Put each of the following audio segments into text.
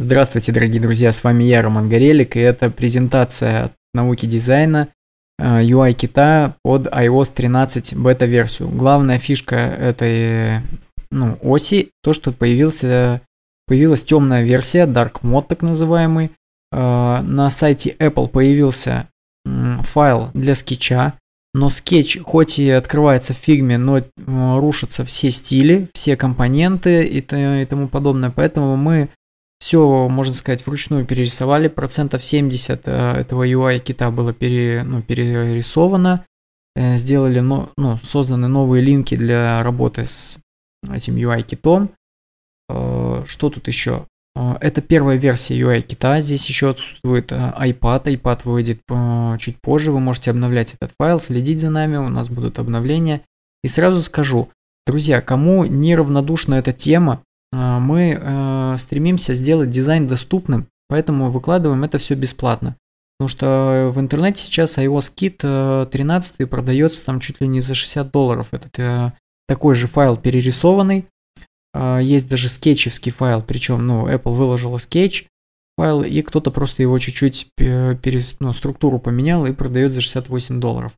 Здравствуйте, дорогие друзья, с вами я, Роман Горелик, и это презентация от науки дизайна э, UI кита под iOS 13 бета-версию. Главная фишка этой ну, оси, то, что появился, появилась темная версия, Dark Mode так называемый. Э, на сайте Apple появился файл для скетча, но скетч, хоть и открывается в фигме, но э, рушатся все стили, все компоненты и тому подобное. Поэтому мы все, можно сказать, вручную перерисовали. Процентов 70 э, этого UI кита было пере, ну, перерисовано. Э, сделали, ну, ну, созданы новые линки для работы с этим UI китом. Э, что тут еще? Это первая версия UI кита. Здесь еще отсутствует iPad. iPad выйдет чуть позже. Вы можете обновлять этот файл, следить за нами. У нас будут обновления. И сразу скажу, друзья, кому неравнодушна эта тема, мы стремимся сделать дизайн доступным, поэтому выкладываем это все бесплатно. Потому что э, в интернете сейчас iOS Kit 13 э, продается там чуть ли не за 60 долларов. Этот э, такой же файл перерисованный. Есть даже скетчевский файл, причем ну, Apple выложила скетч файл, и кто-то просто его чуть-чуть перес, ну, структуру поменял и продает за 68 долларов.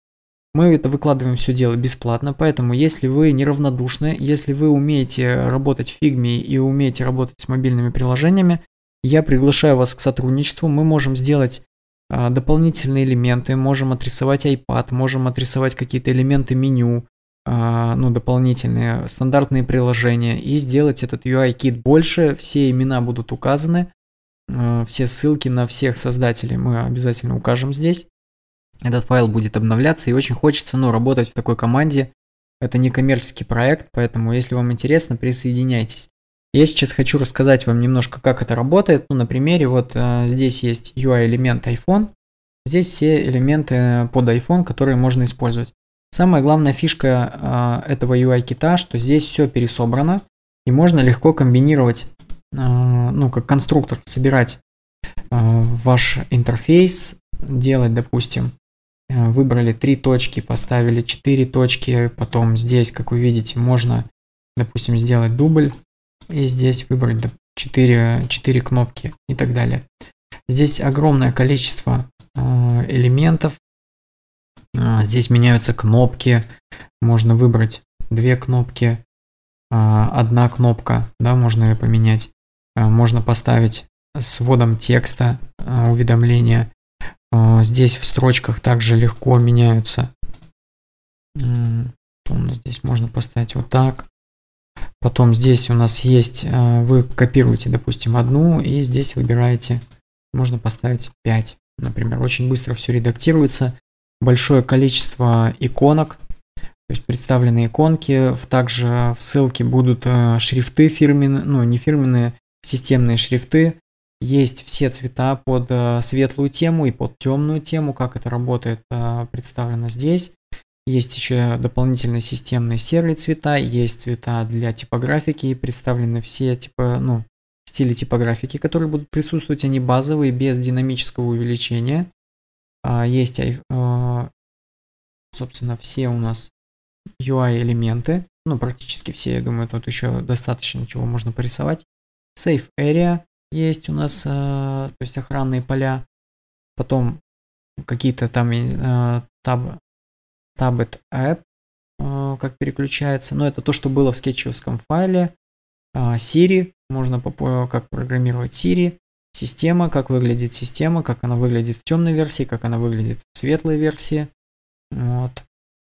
Мы это выкладываем все дело бесплатно, поэтому если вы неравнодушны, если вы умеете работать в фигме и умеете работать с мобильными приложениями, я приглашаю вас к сотрудничеству. Мы можем сделать а, дополнительные элементы, можем отрисовать iPad, можем отрисовать какие-то элементы меню, а, ну, дополнительные, стандартные приложения и сделать этот UI-кит больше. Все имена будут указаны, а, все ссылки на всех создателей мы обязательно укажем здесь этот файл будет обновляться, и очень хочется, ну, работать в такой команде. Это не коммерческий проект, поэтому, если вам интересно, присоединяйтесь. Я сейчас хочу рассказать вам немножко, как это работает. Ну, на примере, вот э, здесь есть UI-элемент iPhone, здесь все элементы э, под iPhone, которые можно использовать. Самая главная фишка э, этого UI-кита, что здесь все пересобрано, и можно легко комбинировать, э, ну, как конструктор, собирать э, ваш интерфейс, делать, допустим, Э, выбрали три точки, поставили четыре точки, потом здесь, как вы видите, можно, допустим, сделать дубль, и здесь выбрать 4, 4 кнопки и так далее. Здесь огромное количество э, элементов, э, здесь меняются кнопки, можно выбрать две кнопки, одна кнопка, да, можно ее поменять, можно поставить с вводом текста уведомления, а, здесь в строчках также легко меняются. Потом здесь можно поставить вот так. Потом здесь у нас есть, э, вы копируете, допустим, одну, и здесь выбираете, можно поставить 5. Например, очень быстро все редактируется. Большое количество иконок, то есть представлены иконки. Также в ссылке будут э, шрифты фирменные, ну не фирменные, системные шрифты. Есть все цвета под э, светлую тему и под темную тему, как это работает, э, представлено здесь. Есть еще дополнительные системные серые цвета, есть цвета для типографики, представлены все типа, ну, стили типографики, которые будут присутствовать, они базовые, без динамического увеличения. А, есть, э, собственно, все у нас UI-элементы, ну, практически все, я думаю, тут еще достаточно чего можно порисовать. Safe Area, есть у нас, э, то есть охранные поля, потом какие-то там табы, табет app, как переключается, но это то, что было в скетчевском файле, а, Siri, можно э, как программировать Siri, система, как выглядит система, как она выглядит в темной версии, как она выглядит в светлой версии. Вот.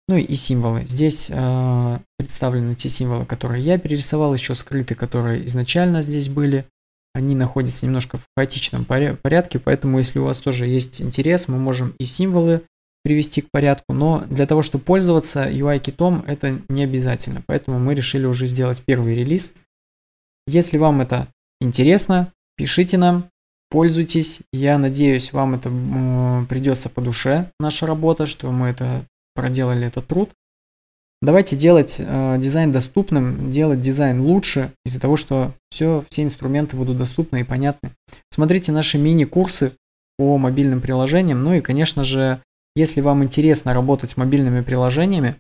Ну и символы. Здесь э, представлены те символы, которые я перерисовал, еще скрыты, которые изначально здесь были они находятся немножко в хаотичном порядке, поэтому если у вас тоже есть интерес, мы можем и символы привести к порядку, но для того, чтобы пользоваться UI-китом, это не обязательно, поэтому мы решили уже сделать первый релиз. Если вам это интересно, пишите нам, пользуйтесь. Я надеюсь, вам это придется по душе, наша работа, что мы это проделали, этот труд. Давайте делать э, дизайн доступным, делать дизайн лучше из-за того, что все, все инструменты будут доступны и понятны. Смотрите наши мини-курсы по мобильным приложениям. Ну и, конечно же, если вам интересно работать с мобильными приложениями,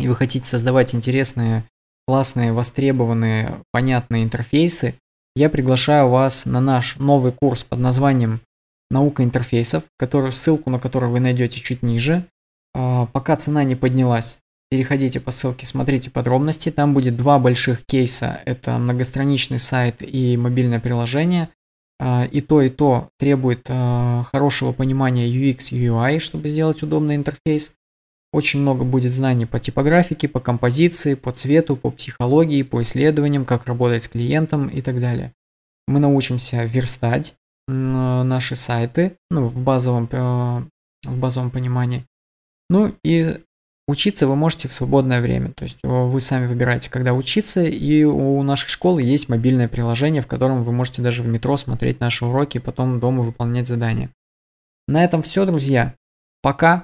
и вы хотите создавать интересные, классные, востребованные, понятные интерфейсы, я приглашаю вас на наш новый курс под названием «Наука интерфейсов», который, ссылку на который вы найдете чуть ниже. А, пока цена не поднялась, Переходите по ссылке, смотрите подробности. Там будет два больших кейса. Это многостраничный сайт и мобильное приложение. А, и то, и то требует а, хорошего понимания UX, UI, чтобы сделать удобный интерфейс. Очень много будет знаний по типографике, по композиции, по цвету, по психологии, по исследованиям, как работать с клиентом и так далее. Мы научимся верстать наши сайты ну, в, базовом, э, в базовом понимании. Ну и Учиться вы можете в свободное время, то есть э, вы сами выбираете, когда учиться, и у нашей школы есть мобильное приложение, в котором вы можете даже в метро смотреть наши уроки, потом дома выполнять задания. На этом все, друзья. Пока.